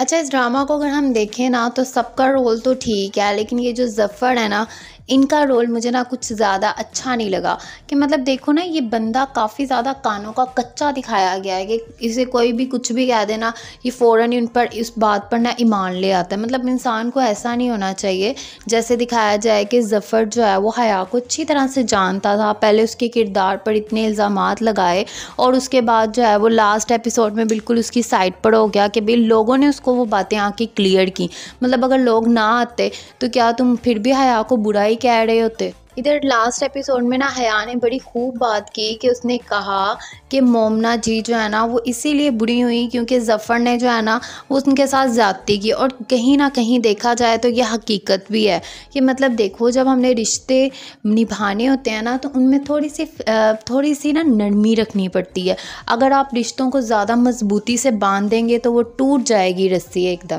अच्छा इस ड्रामा को अगर हम देखें ना तो सबका रोल तो ठीक है लेकिन ये जो जफ़र है ना इनका रोल मुझे ना कुछ ज़्यादा अच्छा नहीं लगा कि मतलब देखो ना ये बंदा काफ़ी ज़्यादा कानों का कच्चा दिखाया गया है कि इसे कोई भी कुछ भी कह देना ये फ़ौर ही उन पर इस बात पर ना ईमान ले आता है मतलब इंसान को ऐसा नहीं होना चाहिए जैसे दिखाया जाए कि जफ़र जो है वो हया को अच्छी तरह से जानता था पहले उसके किरदार पर इतने इल्ज़ाम लगाए और उसके बाद जो है वो लास्ट एपिसोड में बिल्कुल उसकी साइड पर हो गया कि भाई लोगों ने उसको वो बातें आके क्लियर की मतलब अगर लोग ना आते तो क्या तुम फिर भी हया को बुरा भाई कह रहे होते इधर लास्ट एपिसोड में ना हया ने बड़ी खूब बात की कि उसने कहा कि मोमना जी जो है ना वो इसीलिए बुरी हुई क्योंकि जफ़र ने जो है ना वो उनके साथ ज़्यादती की और कहीं ना कहीं देखा जाए तो ये हकीकत भी है कि मतलब देखो जब हमने रिश्ते निभाने होते हैं ना तो उनमें थोड़ी सी थोड़ी सी ना नरमी रखनी पड़ती है अगर आप रिश्तों को ज़्यादा मजबूती से बांध देंगे तो वो टूट जाएगी रस्सी एकदम